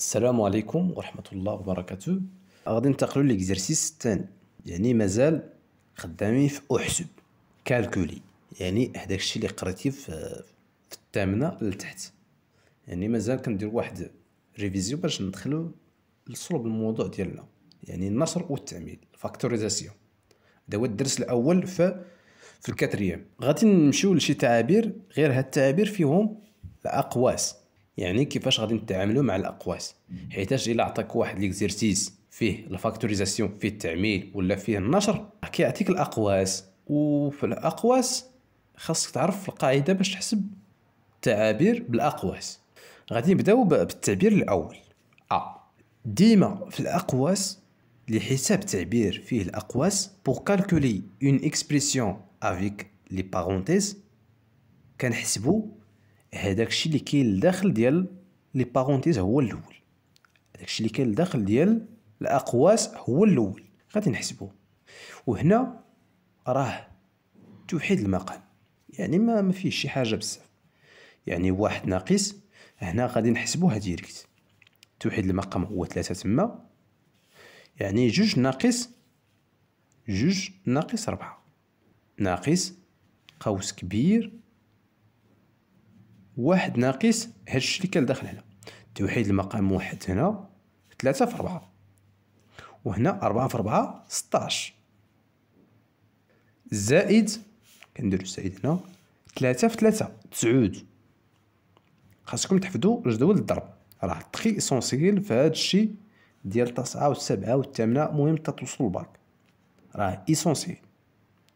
السلام عليكم ورحمة الله وبركاته غادي ننتقلوا للإكزرسيس الثاني يعني مازال خدامين في أحسب كالكولي يعني هذاك الشيء اللي قريتي في الثامنة لتحت يعني مازال كندير واحد ريفيزيو باش ندخلو لصلب الموضوع ديالنا يعني النشر والتعميل فاكتوريزاسيون هذا هو الدرس الاول في في الكاتريام غادي نمشيو لشي تعابير غير هاد التعابير فيهم الاقواس يعني كيفاش غادي نتعاملوا مع الاقواس حيتاش الا عطاك واحد ليكزيرسيس فيه الفاكتوريزاسيون فيه التعميل ولا فيه النشر كيعطيك الاقواس وفي الاقواس خاصك تعرف القاعده باش تحسب التعابير بالاقواس غادي نبداو بالتعبير الاول ا آه. ديما في الاقواس لحساب تعبير فيه الاقواس بور كالكولي اون اكسبريسيون افيك لي بارونتيز كنحسبو هذاك الشيء اللي كاين لداخل ديال لي بارونتيز هو الاول هذاك الشيء اللي كاين لداخل ديال الاقواس هو الاول غادي نحسبوه وهنا راه توحيد المقام يعني ما ما فيه شي حاجه بزاف يعني واحد ناقص هنا غادي نحسبوها ديريكت توحيد المقام هو ثلاثة تما يعني جوج ناقص جوج ناقص ربعة ناقص قوس كبير واحد ناقص هاد الشركه لداخل هنا توحيد المقام واحد هنا ثلاثة في أربعة وهنا أربعة في أربعة ستاش زائد كنديرو زائد هنا ثلاثة في ثلاثة تسعود خاصكم تحفظوا جدول الضرب راه تخي سونسييل في هاد الشيء ديال التسعة والسبعة والثامنة المهم توصل للباك راه ايسونسييل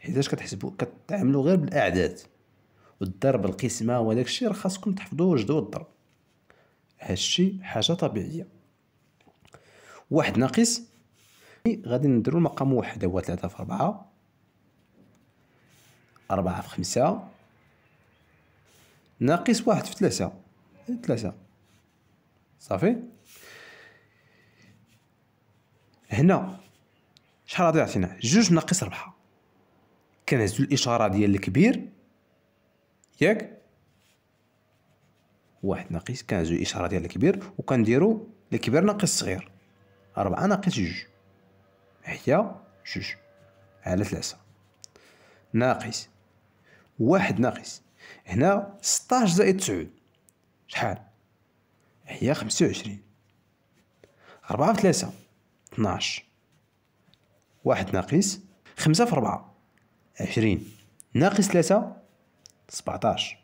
حيتاش كتحسبو كتعاملوا غير بالاعداد والضرب القسمه وداك الشيء راه خاصكم تحفظوه وجدوا الضرب هادشي حاجه طبيعيه واحد ناقص غادي نديرو المقام واحد هو ثلاثة في أربعة أربعة في خمسة ناقص واحد في ثلاثة ثلاثة صافي هنا شحال غادي يعطينا جوج ناقص ربعة كنهزو الإشارة ديال الكبير ياك واحد ناقص كنعزو الاشاره ديال الكبير وكنديرو الكبير ناقص الصغير أربعة ناقص جوج هي جوج على ثلاثة ناقص واحد ناقص هنا ستاش زائد تسعود شحال هي خمسة وعشرين أربعة في ثلاثة اثناش واحد ناقص خمسة في أربعة عشرين ناقص ثلاثة 17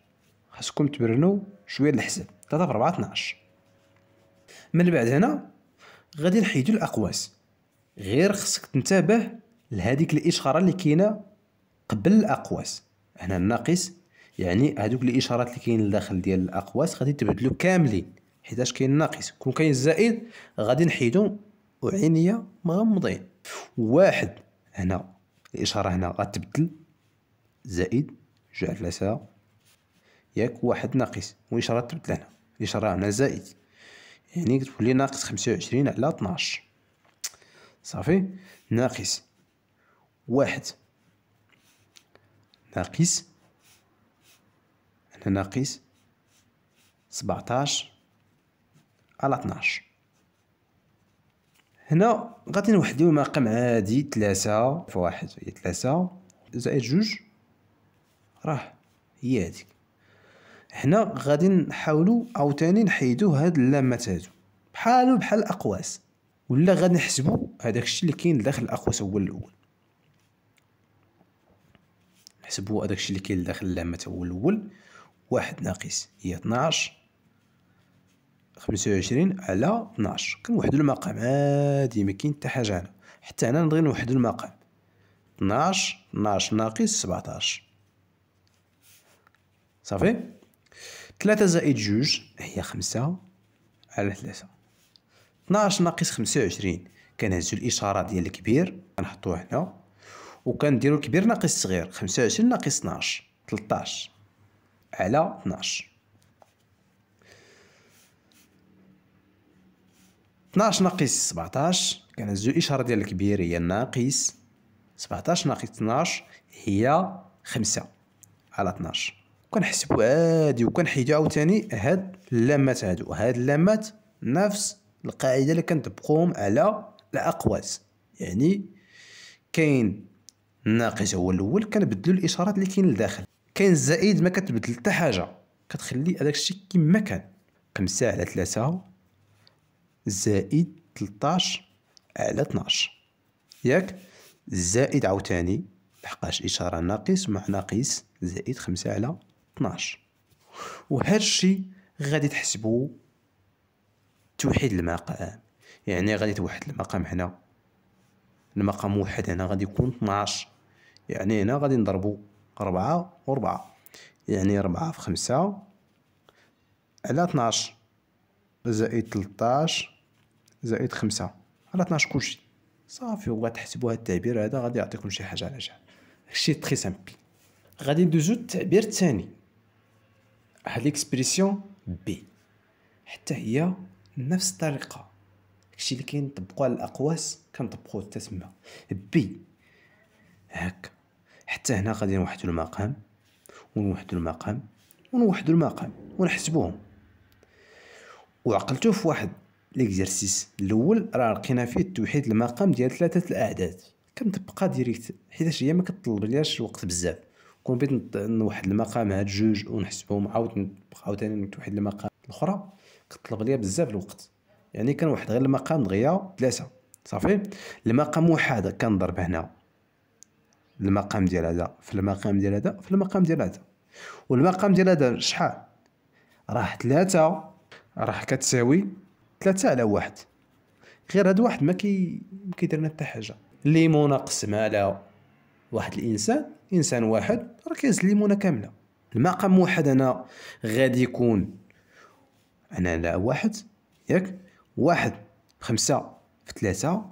خاصكم تبرنوا شويه الحساب 3 في 4 12 من بعد هنا غادي نحيدو الاقواس غير خصك تنتبه لهذيك الاشاره اللي كاينه قبل الاقواس هنا الناقص يعني هذوك الاشارات اللي كاين لداخل ديال الاقواس غادي تبدلو كاملين حيتاش كاين ناقص كون كاين زائد غادي نحيدو وعينيا مغمضين واحد هنا الاشاره هنا غتبدل زائد جوج على ثلاثة ياك واحد ناقص واش راه تبدل هنا اش راه هنا زائد يعني كتولي ناقص خمسة وعشرين على اثناش صافي ناقص واحد ناقص هنا ناقص سبعتاش على اثناش هنا غادي نوحدو رقم عادي ثلاثة واحد هي ثلاثة زائد جوج راه هي هذيك حنا غادي نحاولوا عاوتاني نحيدوا هاد اللامات هادو بحالو بحال الاقواس ولا غادي نحسبوا هذاك الشيء اللي كاين داخل الاقواس هو الاول نحسبوا هذاك الشيء اللي كاين داخل اللامات هو الاول واحد ناقص هي 12 25 على 12 كنوحدوا المقام عادي ما كاين حتى حاجه هنا حتى هنا نبغي نوحدوا المقام 12 12 ناقص 17 صافي ثلاثة زائد جوج هي خمسة على ثلاثة اثناش ناقص خمسة وعشرين كنهزو الإشارة ديال الكبير كنحطوها هنا وكنديرو الكبير ناقص الصغير خمسة وعشرين ناقص اثناش تلطاش على اثناش اثناش ناقص سبعتاش كنهزو الإشارة ديال الكبير هي ناقص سبعتاش ناقص اثناش هي خمسة على اثناش وكنحسبو عادي وكنحيدو عاوتاني هاد اللامات هادو هاد اللامات نفس القاعده اللي كنطبقوهم على الاقواس يعني كاين الناقص هو الاول كنبدلو الاشارات اللي كاين لداخل كاين الزائد ما كتبدل حتى حاجه كتخلي هداك الشيء كما كان خمسة على ثلاثة زائد تلطاش على 12 ياك زائد عاوتاني لحقاش اشاره ناقص مع ناقص زائد خمسة على 12 وهذا الشيء غادي تحسبوه توحيد المقام يعني غادي توحد المقام هنا المقام واحد هنا غادي يكون 12 يعني هنا غادي نضربو 4 و4 يعني 4 في 5 على 12 زائد 13 زائد 5 على 12 كلشي صافي و غتحسبوا هذا التعبير هذا غادي يعطيكم شي حاجه على شحال هادشي تري سامبل غادي ندوزو التعبير الثاني هاد ليكسبريسيون بي حتى هي نفس الطريقه داكشي اللي كنطبقوه على الاقواس كنطبقوا حتى تما بي هكا حتى هنا غادي نوحدو المقام ونوحدوا المقام ونوحدوا المقام ونحسبوهم وعقلتو في واحد ليكزرسيس الاول راه لقينا فيه توحيد المقام ديال ثلاثه الاعداد كنطبقها ديريكت حيتاش هي ما كتطلبلياش الوقت بزاف كون بغيت نوحد المقام هاد جوج ونحسبهم عاود عاوتاني واحد المقام الاخرى كطلب ليا بزاف الوقت يعني كنوحد غير المقام دغيا ثلاثه صافي المقام واحد كنضرب هنا المقام ديال هذا في المقام ديال هذا في المقام ديال هذا والمقام ديال هذا شحال راه ثلاثة راه كتساوي ثلاثة على واحد غير هاد واحد ما كي ما كيدير لنا حتى حاجه الليمونه قسم على واحد الانسان انسان واحد راه كيهز الليمونه كامله المقام واحد انا غادي يكون انا لا واحد ياك واحد خمسة في ثلاثة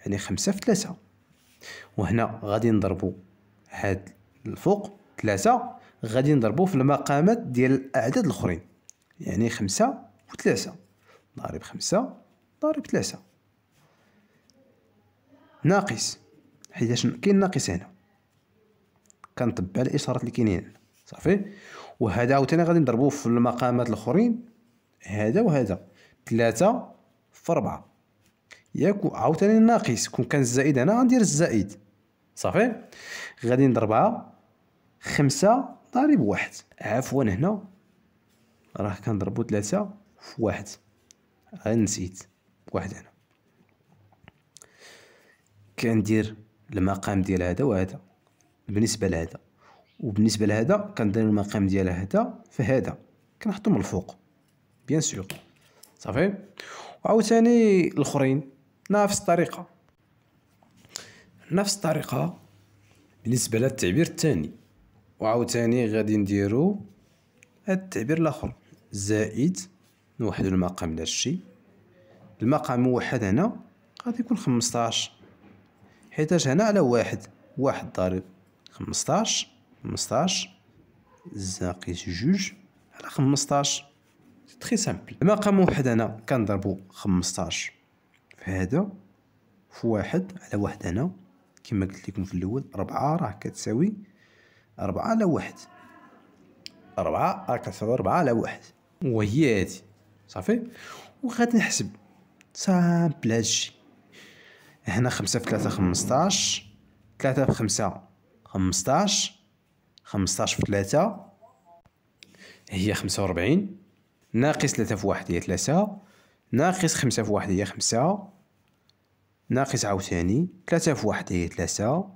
يعني خمسة في ثلاثة وهنا غادي نضربو هاد الفوق ثلاثة غادي نضربو في المقامات ديال الأعداد الأخرين يعني خمسة وثلاثة ضارب خمسة ضارب ثلاثة ناقص حيتاش كاين ناقص هنا كنطبع الاشارات اللي كاينين صافي وهذا عاوتاني غادي نضربو في المقامات الاخرين هذا وهذا ثلاثة في أربعة ياك عاوتاني ناقص كون كان الزائد هنا غندير الزائد صافي غادي نضربها خمسة ضارب واحد عفوا هنا راه كنضربو ثلاثة في واحد نسيت واحد هنا كندير المقام ديال هذا وهذا بالنسبه لهذا وبالنسبه لهذا كندير المقام ديال هذا فهذا كنحطو من الفوق بيان سور صافي وعاوتاني الاخرين نفس الطريقه نفس الطريقه بالنسبه للتعبير الثاني وعاوتاني غادي نديرو هاد التعبير الاخر زائد نوحدو المقام لهادشي المقام موحد هنا غادي يكون 15 حيتاش هنا على واحد واحد ضارب خمسطاش خمسطاش زاقيس جوج على خمسطاش تخي سامبل المقام واحد هنا كنضربو خمسطاش في هذا في واحد على واحد هنا كما قلت لكم في الاول ربعة راه كتساوي ربعة على واحد ربعة راه كتساوي ربعة على واحد وهي هادي صافي وغادي نحسب سامبل هادشي هنا خمسة في ثلاثة خمسطاش ثلاثة في خمسة خمسطاش خمسطاش في تلاتة هي خمسة وربعين ناقص تلاتة في واحد هي تلاتة ناقص خمسة في واحد هي خمسة ناقص عاوتاني تلاتة في واحد هي تلاتة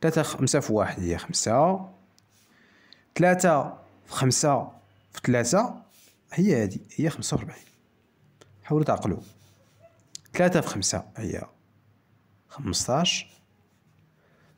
تلاتة خمسة في واحد هي خمسة تلاتة في خمسة في تلاتة هي هادي هي خمسة وربعين حاولوا تعقلوا تلاتة في خمسة هي خمسطاش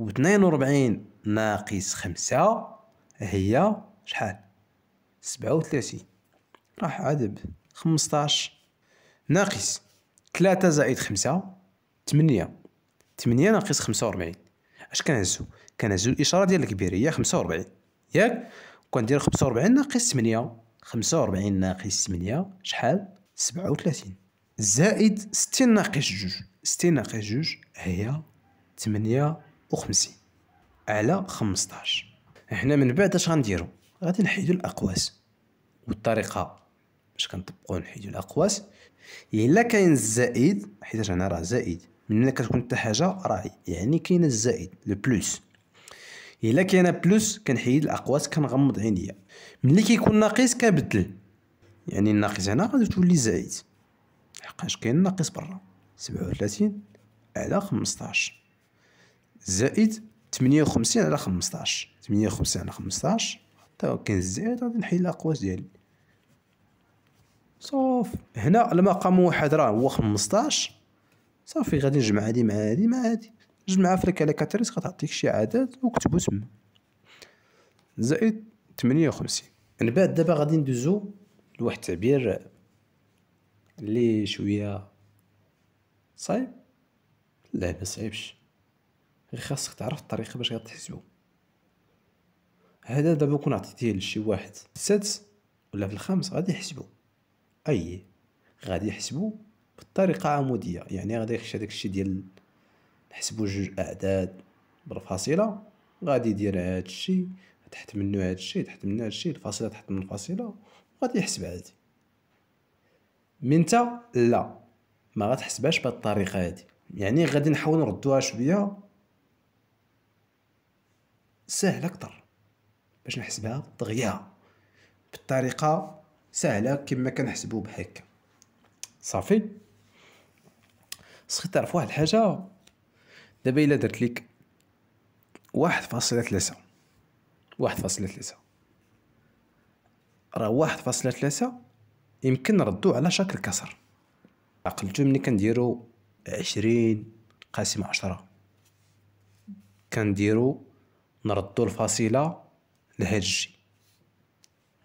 و42 ناقص خمسة هي شحال سبعة راح عدد 15 ناقص 3 زائد خمسة 8 8 ناقص خمسة وربعين اش كنهزو كنهزو الاشارة ديال الكبير هي خمسة وربعين ياك وكندير خمسة وربعين ناقص 8 خمسة وربعين ناقص 8 شحال سبعة زائد ستين ناقص جوج ستين ناقص جوج هي 8 وخمسين على خمسطاش هنا من بعد اش غنديرو غادي نحيدو الاقواس والطريقه باش كنطبقو نحيدو الاقواس الا كاين الزائد حيت هنا راه زائد من ملي كتكون حتى حاجه راه يعني كاين الزائد لو بلوس الا كاين بلوس كنحيد الاقواس كنغمض عينيا ملي كيكون ناقص كنبدل يعني الناقص هنا غادي تولي زائد حقاش كاين ناقص برا سبعة وثلاثين على خمسطاش زائد 58 على 15 58 على 15 تا هو كاين الزائد غادي نحيد الاقواس ديالي صافي هنا لما قام واحد راه هو 15 صافي غادي نجمع هادي مع هادي مع هادي جمعها في الكالكاتريس غتعطيك شي عدد وكتبو تما زائد 58 من بعد دابا غادي ندوزو لواحد التعبير اللي شويه صعيب لا ما صعيبش غير إيه، خاصك تعرف الطريقه باش غتحسبو هذا دابا كون عطيتيه لشي واحد السادس ولا في الخامس غادي يحسبو اي غادي يحسبو بالطريقه عموديه يعني غادي يخش هذاك الشيء ديال نحسبو جوج اعداد بالفاصله غادي يدير هذا الشيء تحت منو هذا الشيء تحت منو هذا الشيء الفاصله تحت من الفاصله وغادي يحسب عادي من لا ما غتحسبهاش بهاد الطريقه هادي يعني غادي نحاول نردوها شويه سهل اكثر باش نحسبها دغيا بالطريقه سهله كما كنحسبو بهكا صافي خصك تعرف واحد الحاجه دابا الا درت لك واحد فاصلة واحد فاصلة راه واحد فاصلة يمكن نردو على شكل كسر عقلتو ملي كنديرو عشرين قاسم عشرة كنديرو نردو الفاصله لهاد الجي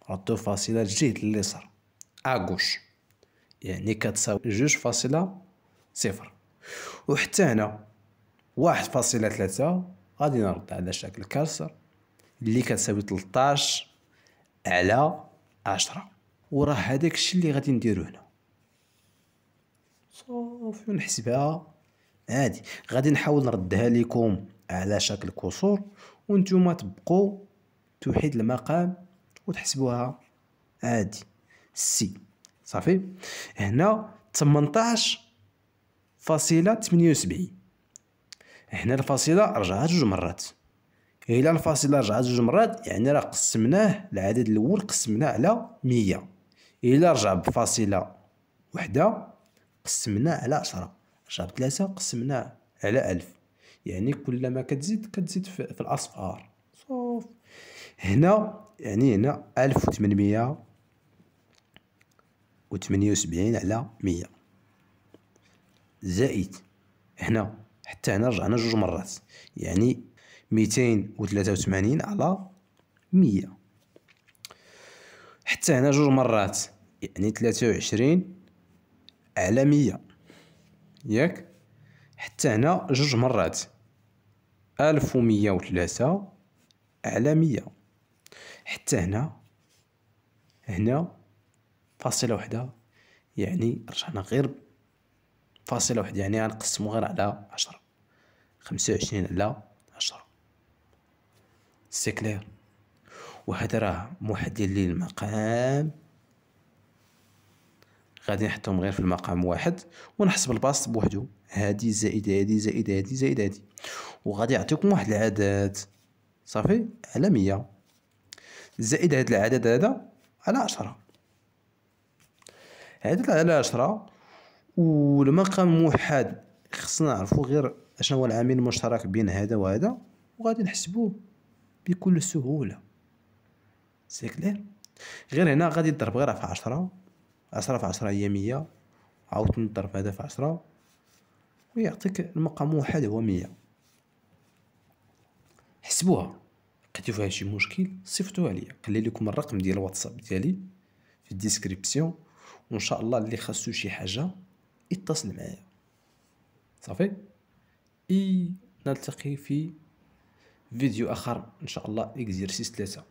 نردو الفاصله لجهة اليسار اغوش يعني كتساوي جوج فاصله صفر وحتى هنا واحد فاصله ثلاثة غادي نرد على شكل كاسر اللي كتساوي تلطاش على عشرة وراه هداك الشي اللي غادي نديرو هنا صافي نحسبها عادي غادي نحاول نردها لكم على شكل كسور وانتوما تبقوا توحيد المقام وتحسبوها عادي سي صافي هنا 18 فاصلة 78 هنا الفاصلة رجعت جوج مرات إلا الفاصلة رجعت جوج مرات يعني راه قسمناه العدد الأول قسمناه على 100 إلا رجع بفاصلة وحدة قسمناه على 10 رجع بثلاثة قسمناه على 1000 يعني كلما كتزيد كتزيد في, في الاصفار صوف هنا يعني هنا 1878 على 100 زائد هنا حتى هنا رجعنا جوج مرات يعني 283 على 100 حتى هنا جوج مرات يعني 23 على 100 ياك يعني حتى هنا جوج مرات ألف ومية وثلاثة على مية حتى هنا هنا فاصلة وحدة يعني رجعنا غير فاصلة وحدة يعني غنقسمو غير على عشرة خمسة وعشرين على عشرة سي كلير وهذا راه محدد للمقام غادي نحطهم غير في المقام واحد ونحسب الباسط بوحدو هادي زائد هادي زائد هادي زائد هادي وغادي يعطيكم واحد العدد صافي على مية زائد هاد العدد هذا على عشرة عدد على عشرة والمقام الموحد خصنا نعرفو غير اشنا هو العامل المشترك بين هذا وهذا وغادي نحسبوه بكل سهوله سي كلير غير هنا غادي نضرب غير في عشرة عشرة في عشرة هي مية عاوتاني ضرب هذا في عشرة ويعطيك المقام واحد هو مية حسبوها لقيتو فيها شي مشكل صيفطوها ليا خلي لكم الرقم ديال الواتساب ديالي في الديسكريبسيون وان شاء الله اللي خاصو شي حاجه يتصل معايا صافي اي نلتقي في فيديو اخر ان شاء الله اكزيرسيس ثلاثة